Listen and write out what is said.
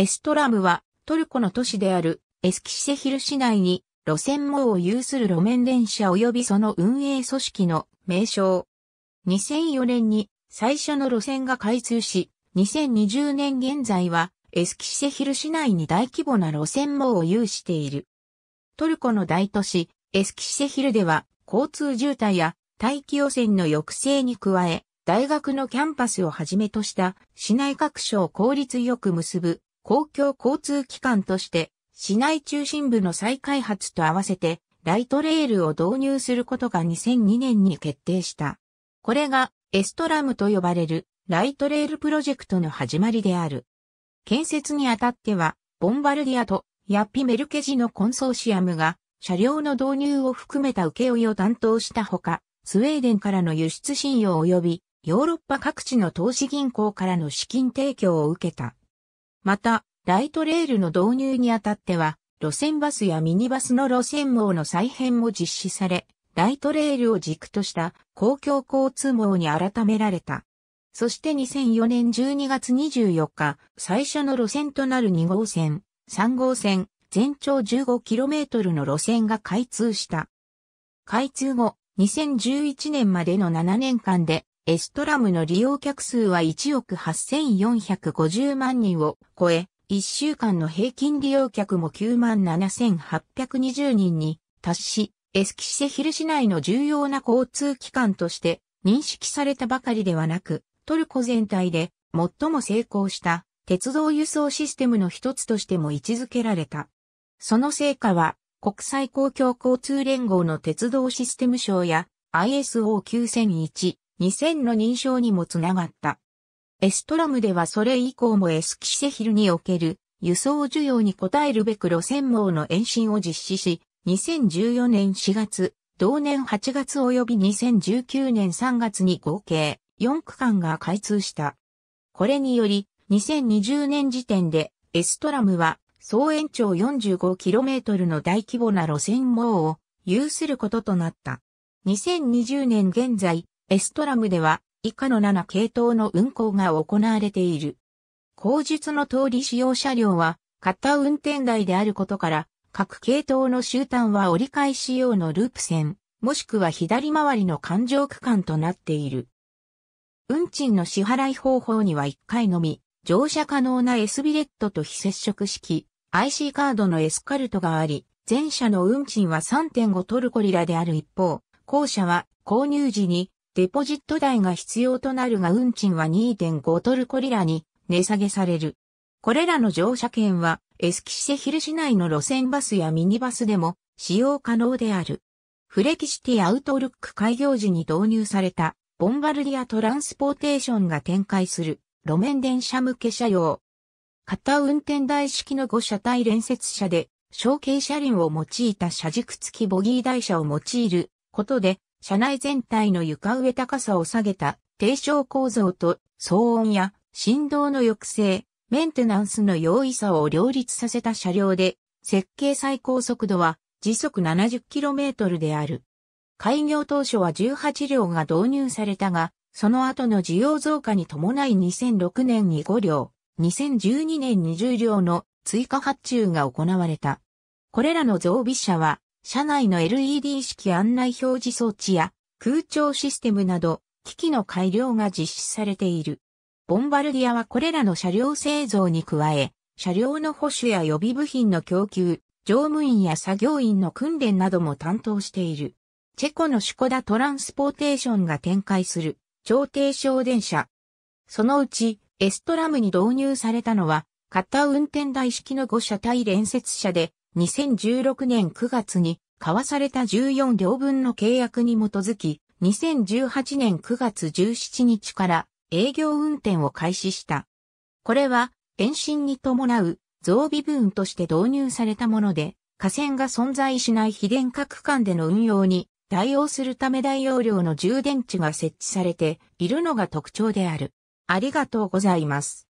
エストラムはトルコの都市であるエスキシェヒル市内に路線網を有する路面電車及びその運営組織の名称。2004年に最初の路線が開通し、2020年現在はエスキシェヒル市内に大規模な路線網を有している。トルコの大都市エスキシェヒルでは交通渋滞や大気汚染の抑制に加え、大学のキャンパスをはじめとした市内各所を効率よく結ぶ公共交通機関として、市内中心部の再開発と合わせて、ライトレールを導入することが2002年に決定した。これが、エストラムと呼ばれる、ライトレールプロジェクトの始まりである。建設にあたっては、ボンバルディアとヤッピメルケジのコンソーシアムが、車両の導入を含めた請負を担当したほか、スウェーデンからの輸出信用及び、ヨーロッパ各地の投資銀行からの資金提供を受けた。また、ライトレールの導入にあたっては、路線バスやミニバスの路線網の再編も実施され、ライトレールを軸とした公共交通網に改められた。そして2004年12月24日、最初の路線となる2号線、3号線、全長 15km の路線が開通した。開通後、2011年までの7年間でエストラムの利用客数は1億8450万人を超え、1週間の平均利用客も9万7820人に達し、エスキシセヒル市内の重要な交通機関として認識されたばかりではなく、トルコ全体で最も成功した鉄道輸送システムの一つとしても位置づけられた。その成果は国際公共交通連合の鉄道システム省や ISO9001 2000の認証にもつながった。エストラムではそれ以降もエスキセヒルにおける輸送需要に応えるべく路線網の延伸を実施し、2014年4月、同年8月及び2019年3月に合計4区間が開通した。これにより、2020年時点でエストラムは総延長 45km の大規模な路線網を有することとなった。2020年現在、エストラムでは以下の7系統の運行が行われている。口述の通り使用車両はた運転台であることから、各系統の終端は折り返し用のループ線、もしくは左回りの環状区間となっている。運賃の支払い方法には1回のみ、乗車可能な S ビレットと非接触式 IC カードのエスカルトがあり、前者の運賃は3.5トルコリラである一方、後者は購入時にデポジット代が必要となるが運賃は2.5トルコリラに値下げされる。これらの乗車券はエスキシセヒル市内の路線バスやミニバスでも使用可能である。フレキシティアウトルック開業時に導入されたボンバルディアトランスポーテーションが展開する路面電車向け車用。片運転台式の5車体連接車で、小径車輪を用いた車軸付きボギー台車を用いることで、車内全体の床上高さを下げた低床構造と騒音や振動の抑制、メンテナンスの容易さを両立させた車両で、設計最高速度は時速 70km である。開業当初は18両が導入されたが、その後の需要増加に伴い2006年に5両、2012年20両の追加発注が行われた。これらの増備車は車内の LED 式案内表示装置や空調システムなど、機器の改良が実施されている。ボンバルディアはこれらの車両製造に加え、車両の保守や予備部品の供給、乗務員や作業員の訓練なども担当している。チェコのシュコダトランスポーテーションが展開する超低床電車。そのうちエストラムに導入されたのは、片運転台式の5車体連接車で、2016年9月に交わされた14両分の契約に基づき、2018年9月17日から営業運転を開始した。これは延伸に伴う増備分として導入されたもので、河川が存在しない非電化区間での運用に対応するため大容量の充電池が設置されているのが特徴である。ありがとうございます。